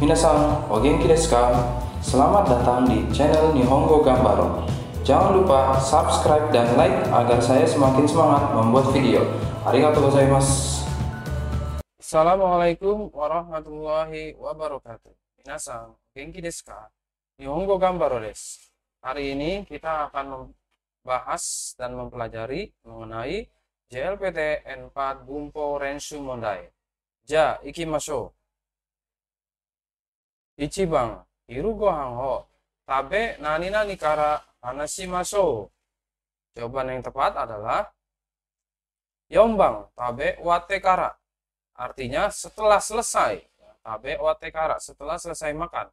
Minasan, Ogenki desu ka? Selamat datang di channel Nihongo Gambaro. Jangan lupa subscribe dan like agar saya semakin semangat membuat video. Arigatou gozaimasu. Assalamualaikum warahmatullahi wabarakatuh. Minasan, genki desu ka? Nihongo Gambaro desu. Hari ini kita akan membahas dan mempelajari mengenai JLPT N4 Bumpo Renshu Mondai. Ja, ikimashou ho, tabe nani nani kara hanashimasho. Jawaban yang tepat adalah yombang, tabe wate kara. Artinya setelah selesai, tabe wate kara, setelah selesai makan.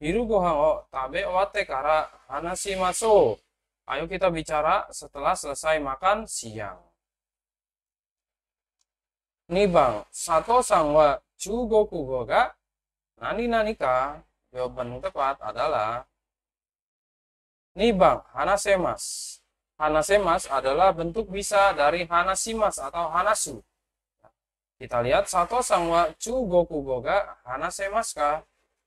Iru gohan ho, tabe wate kara hanashimasho. Ayo kita bicara setelah selesai makan siang. Nibang, sato sangwa jugoku go ga Nani nanika? Jawaban yang tepat adalah Nibang Hanasemas. Hanasemas adalah bentuk bisa dari Hanasimas atau Hanasu. Kita lihat Sato Sangwa cu Goku Goga Hanasemas ka?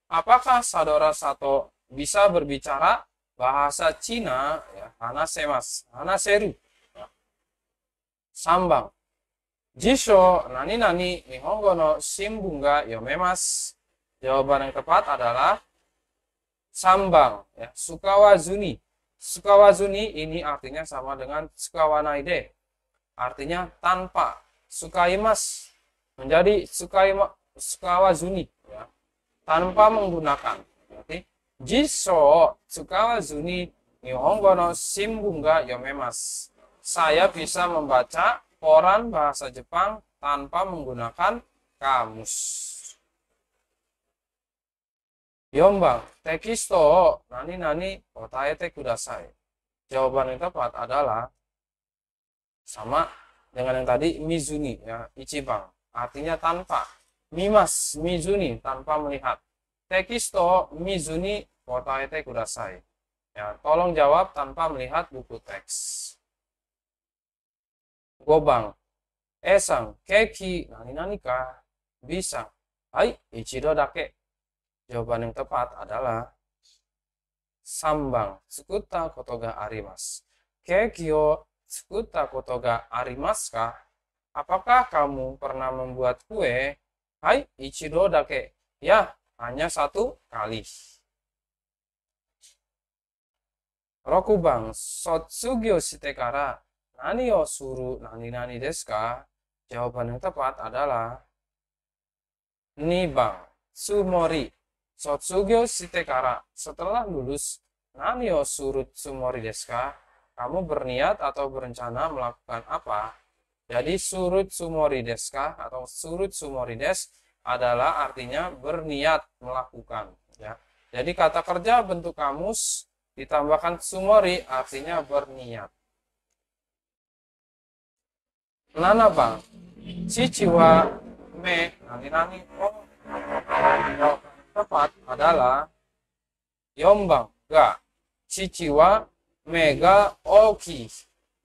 Apakah Sadora Sato bisa berbicara bahasa Cina ya, Hanasemas, Hanaseru. Ya. Sambang. Jisho nani nani nihongo no shimbun ga yomemas. Jawaban yang tepat adalah Sambang, ya, Sukawazuni. Sukawazuni ini artinya sama dengan Sukawanaide. Artinya tanpa. Sukaimas menjadi Sukaima, Sukawazuni. Ya, tanpa menggunakan. Berarti, Jiso Sukawazuni Nihongo no simbunga Yomemas. Saya bisa membaca koran bahasa Jepang tanpa menggunakan kamus tekis tekisto, nani nani, te kudasai. Jawaban yang tepat adalah sama dengan yang tadi mizuni ya ichi bang. artinya tanpa mimas mizuni tanpa melihat tekisto mizuni te kudasai ya tolong jawab tanpa melihat buku teks gobang esang keki nani nani ka bisa hai ichido dake Jawaban yang tepat adalah sambang Sekuta Kotoga Arimas. Kekyo Sekuta Kotoga Arimas kah? Apakah kamu pernah membuat kue? Hai, ichido dake. Ya, hanya satu kali. Rokubang sotsugyo Sitekara, nani o suru nani nani desu ka? Jawaban yang tepat adalah nibang sumori Sotsugyo sitekara. setelah lulus Nani surut sumori deska, kamu berniat atau berencana melakukan apa? Jadi surut sumori deska atau surut sumori des adalah artinya berniat melakukan. Ya. Jadi kata kerja bentuk kamus ditambahkan sumori artinya berniat. Nana bang, si wa me nani nani oh tepat adalah Yombang ga Shichiwa mega oki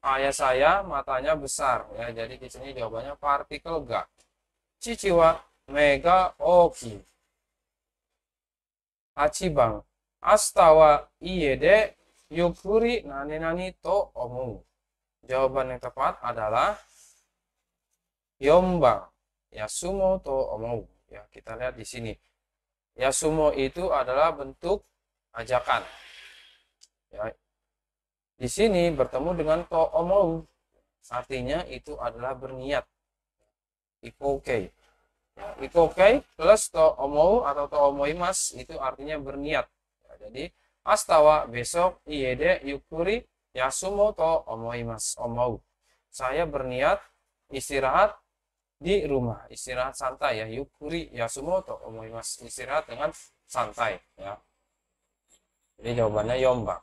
ayah saya matanya besar ya jadi di sini jawabannya partikel ga Shichiwa mega oki Achibang astawa iede yukuri nani nani to omu jawaban yang tepat adalah Yombang ya sumo to omu ya kita lihat di sini ya sumo itu adalah bentuk ajakan ya di sini bertemu dengan omou, artinya itu adalah berniat oke. ya, plus plus omou atau toomoimas itu artinya berniat ya, jadi astawa besok iede yukuri yasumo to omouimas omou saya berniat istirahat di rumah istirahat santai ya yukuri ya sumoto omoimas istirahat dengan santai ya jadi jawabannya yomba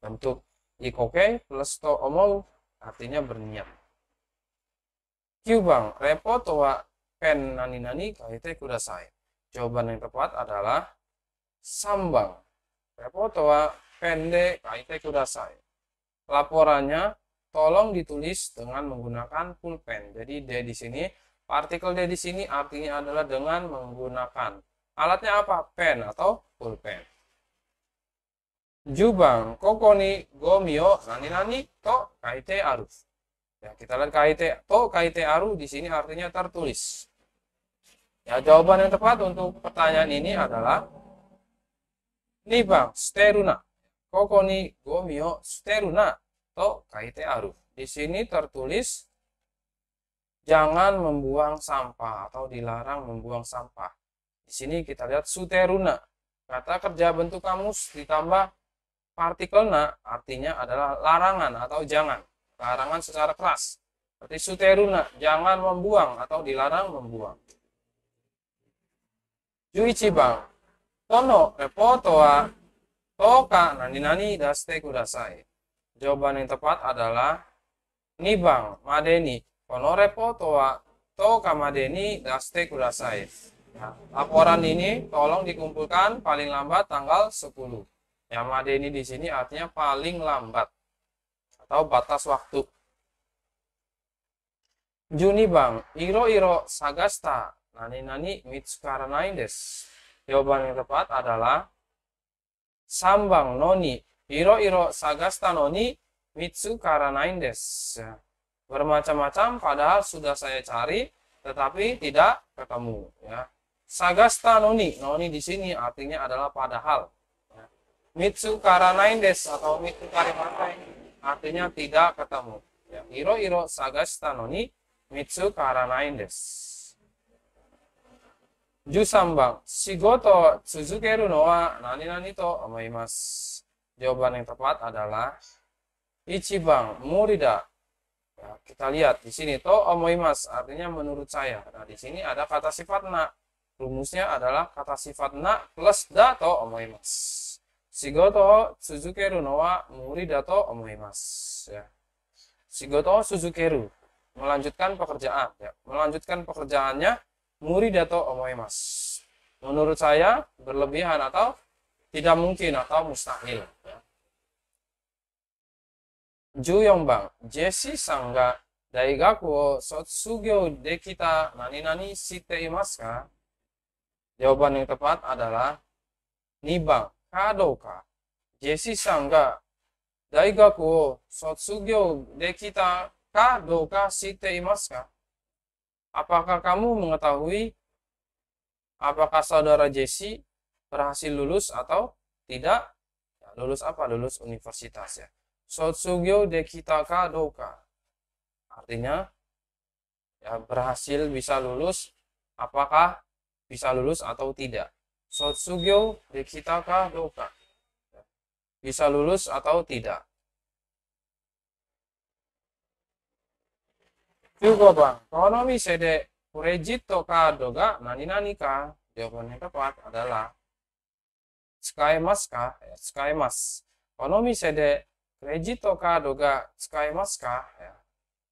bentuk ikoke plus to omou artinya berniat bang repot wa pen nani nani kaite kudasai jawaban yang tepat adalah sambang repot wa de kaite kudasai laporannya tolong ditulis dengan menggunakan pulpen. Jadi D di sini, partikel D di sini artinya adalah dengan menggunakan. Alatnya apa? Pen atau pulpen. Jubang, kokoni, gomio, nani-nani, to, kaite, aruf. Ya, kita lihat kaite, to, kaite, aru di sini artinya tertulis. Ya, jawaban yang tepat untuk pertanyaan ini adalah Nibang, steruna, kokoni, gomio, steruna atau KIT aruf. Di sini tertulis jangan membuang sampah atau dilarang membuang sampah. Di sini kita lihat suteruna. Kata kerja bentuk kamus ditambah partikel na artinya adalah larangan atau jangan. Larangan secara keras. Seperti suteruna, jangan membuang atau dilarang membuang. bang tono, repotoa, toka, nani-nani, daste kudasai. Jawaban yang tepat adalah Nibang madeni honore repo toa to kamadeni daste kudasai. Nah, ya, laporan ini tolong dikumpulkan paling lambat tanggal 10. Ya, madeni di sini artinya paling lambat atau batas waktu. Juni bang, iro iro sagasta nani nani mitsukaranain des. Jawaban yang tepat adalah sambang noni sagasta mitsu karanain desu. Bermacam-macam padahal sudah saya cari, tetapi tidak ketemu. Ya. Sagasta noni, noni di sini artinya adalah padahal. Ya. Mitsu karanain desu atau mitsu karimatai artinya tidak ketemu. Ya. Iro iro sagasta noni mitsu karanain desu. Jusambang, shigoto tsuzukeru no wa nani nani to omaimasu. Jawaban yang tepat adalah Ichibang Murida. Ya, kita lihat di sini to omoimas artinya menurut saya. Nah, di sini ada kata sifat na. Rumusnya adalah kata sifat na plus da to omoimas. Shigoto suzukeru no wa murida to omoimas. Ya. Shigoto suzukeru melanjutkan pekerjaan ya. Melanjutkan pekerjaannya murida to omoimas. Menurut saya berlebihan atau tidak mungkin atau mustahil. 14番、JC さんが大学を卒業できた何々知っていますか Jawaban yang tepat adalah Nibang Kadoka. JC さんが大学を卒業できたかどうか知っていますか Apakah kamu mengetahui apakah saudara Jesse berhasil lulus atau tidak? Ya, lulus apa? Lulus universitas ya. Sotsugyo Dekitaka Doka. Artinya ya berhasil bisa lulus apakah bisa lulus atau tidak. Sotsugyo Dekitaka Doka. Bisa lulus atau tidak. Juga bang, konomi sede kurejit toka doga nani nani ka. Jawabannya tepat adalah sky mas ka, eh, sky mas. Konomi sede Reji Toka Doga Sky Maska ya.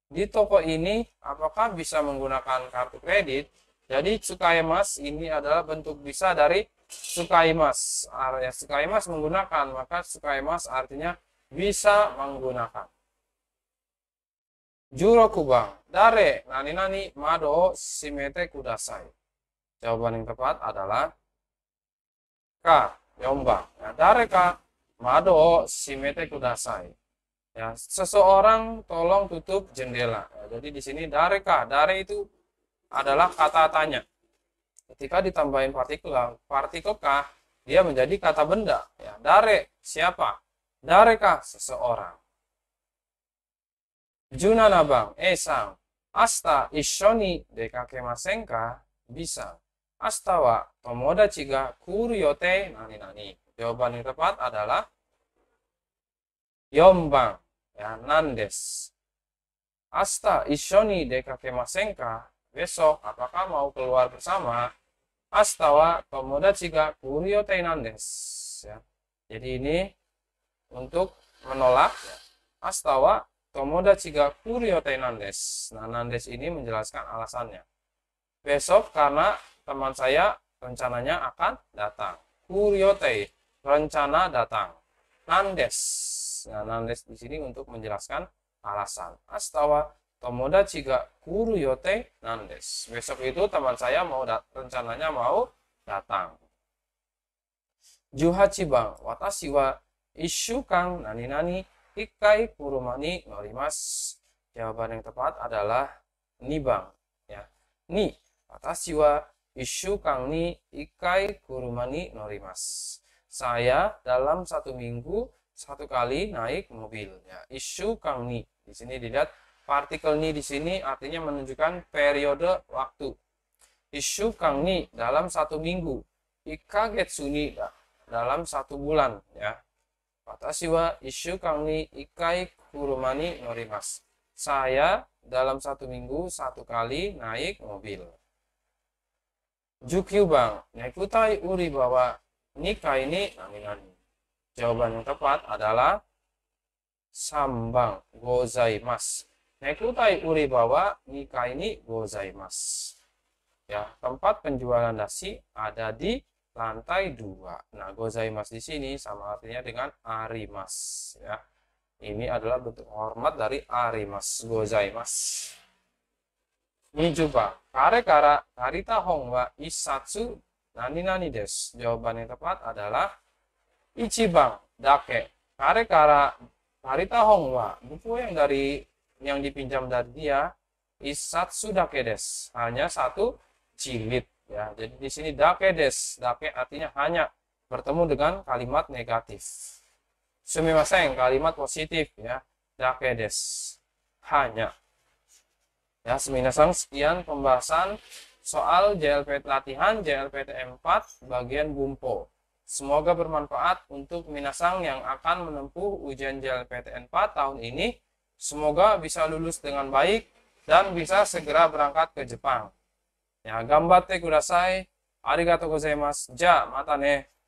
Di toko ini apakah bisa menggunakan kartu kredit? Jadi sky Mas ini adalah bentuk bisa dari sky Mas. area sky Mas menggunakan, maka sky Mas artinya bisa menggunakan. Juro kubang, dare, nani nani, mado, simete kudasai. Jawaban yang tepat adalah K, Yomba. Nah, dare ka Mado simete kudasai. Ya, seseorang tolong tutup jendela. Ya, jadi di sini dareka, dare itu adalah kata tanya. Ketika ditambahin partikel, partikel kah, dia menjadi kata benda. Ya, dare siapa? Dareka seseorang. Junanabang, esang. Asta ishoni dekakemasengka bisa. astawa tomoda tomodachi ga nani nani. Jawaban yang tepat adalah Yombang, ya, Nandes. Asta Ishoni dekakemasengka besok apakah mau keluar bersama? Asta wa ciga ga Kurio Nandes. Ya. Jadi ini untuk menolak ya. Asta wa Tomodachi ga Kurio Nandes. Nah, Nandes ini menjelaskan alasannya. Besok karena teman saya rencananya akan datang. Kuriote rencana datang. Nandes. Nah, nandes di sini untuk menjelaskan alasan. Astawa Tomoda ciga kuru yote nandes. Besok itu teman saya mau rencananya mau datang. Juha cibang, watashi wa nani nani ikai kurumani norimas. Jawaban yang tepat adalah ni bang. Ya. Ni, watashi wa ishu ni ikai kurumani norimas saya dalam satu minggu satu kali naik mobil ya isu kang ni di sini dilihat partikel ni di sini artinya menunjukkan periode waktu isu kang ni dalam satu minggu ikagetsuni dalam satu bulan ya watashi wa isu kang ni ikai kurumani norimas saya dalam satu minggu satu kali naik mobil Jukyu Jukyubang, nekutai uri bawa nikah ini nah, nah jawaban yang tepat adalah sambang gozaimas nekutai uri bawa nikah ini gozaimas ya tempat penjualan nasi ada di lantai dua nah gozaimas di sini sama artinya dengan arimas ya ini adalah bentuk hormat dari arimas gozaimas juga kare kara karita hongwa isatsu Nani nani des. Jawaban yang tepat adalah ichibang Dake. Kare kara Harita Hongwa. Buku yang dari yang dipinjam dari dia isat Dake des. Hanya satu jilid ya. Jadi di sini Dake des. Dake artinya hanya bertemu dengan kalimat negatif. Sumimasen kalimat positif ya. Dake des. Hanya. Ya, seminasang sekian pembahasan soal JLPT latihan JLPT m 4 bagian Bumpo. Semoga bermanfaat untuk Minasang yang akan menempuh ujian JLPT 4 tahun ini. Semoga bisa lulus dengan baik dan bisa segera berangkat ke Jepang. Ya, gambar te kudasai. Arigatou gozaimasu. Ja, mata ne.